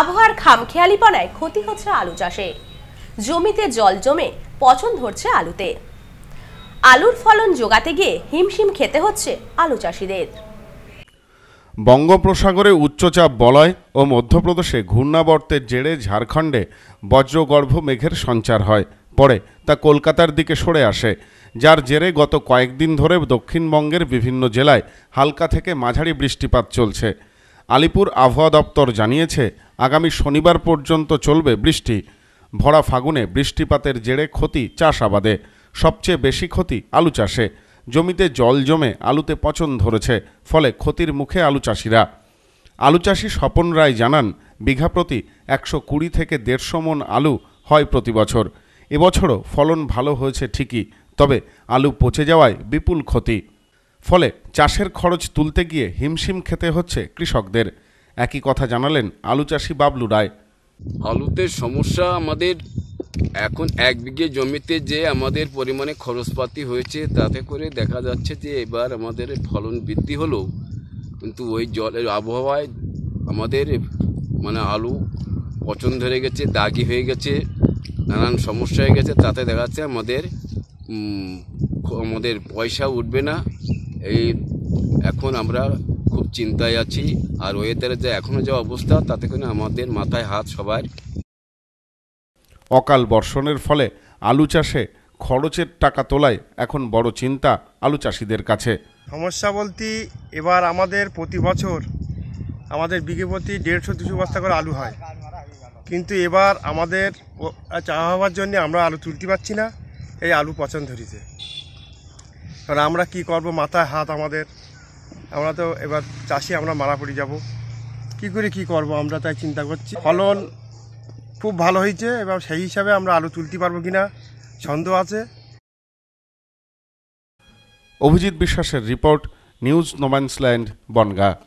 আবহাওয়ার খামখেয়ালিপনায় ক্ষতি হচ্ছে আলু চাষে জমিতে জল জমে পচন ধরছে আলুতে আলুর ফলন জোগাতে গিয়ে হিমশিম খেতে হচ্ছে আলু চাষিদের বঙ্গোপসাগরে উচ্চচাপ বলয় ও মধ্যপ্রদেশে ঘূর্ণাবর্তের জেরে ঝাড়খণ্ডে বজ্রগর্ভ মেঘের সঞ্চার হয় পরে তা কলকাতার দিকে সরে আসে যার জেরে গত কয়েকদিন ধরে দক্ষিণবঙ্গের বিভিন্ন জেলায় হালকা থেকে মাঝারি বৃষ্টিপাত চলছে আলিপুর আবহাওয়া দপ্তর জানিয়েছে আগামী শনিবার পর্যন্ত চলবে বৃষ্টি ভরা ফাগুনে বৃষ্টিপাতের জেরে ক্ষতি চাষাবাদে সবচেয়ে বেশি ক্ষতি আলু চাষে জমিতে জল জমে আলুতে পচন ধরেছে ফলে ক্ষতির মুখে আলু চাষিরা আলু চাষি স্বপন রায় জানান বিঘা প্রতি একশো কুড়ি থেকে দেড়শো মন আলু হয় প্রতি বছর এবছরও ফলন ভালো হয়েছে ঠিকই তবে আলু পচে যাওয়ায় বিপুল ক্ষতি ফলে চাষের খরচ তুলতে গিয়ে হিমশিম খেতে হচ্ছে কৃষকদের একই কথা জানালেন আলু চাষি বাবলু রায় আলুতে সমস্যা আমাদের এখন এক বিঘে জমিতে যে আমাদের পরিমাণে খরচপাতি হয়েছে তাতে করে দেখা যাচ্ছে যে এবার আমাদের ফলন বৃদ্ধি হলো কিন্তু ওই জলের আবহাওয়ায় আমাদের মানে আলু পচন ধরে গেছে দাগি হয়ে গেছে নানান সমস্যা হয়ে গেছে তাতে দেখা যাচ্ছে আমাদের আমাদের পয়সা উঠবে না এই এখন আমরা খুব চিন্তায় আছি আর ওয়েদারের যে এখনও যে অবস্থা তাতে করে আমাদের মাথায় হাত সবার অকাল বর্ষণের ফলে আলু চাষে খরচের টাকা তোলায় এখন বড় চিন্তা আলু চাষিদের কাছে সমস্যা বলতে এবার আমাদের প্রতি বছর আমাদের বিঘে প্রতি দেড়শো দুশো বস্তা করে আলু হয় কিন্তু এবার আমাদের চা হওয়ার জন্য আমরা আলু তুলতে পারছি না এই আলু পচন ধরিতে কারণ আমরা কি করব মাথায় হাত আমাদের আমরা তো এবার চাষি আমরা মারা পড়ে যাব কি করে কি করব আমরা তাই চিন্তা করছি ফলন খুব ভালো হয়েছে এবার সেই হিসাবে আমরা আলু তুলতে পারবো কিনা সন্দেহ আছে অভিজিৎ বিশ্বাসের রিপোর্ট নিউজ নোম্যান্সল্যান্ড বনগা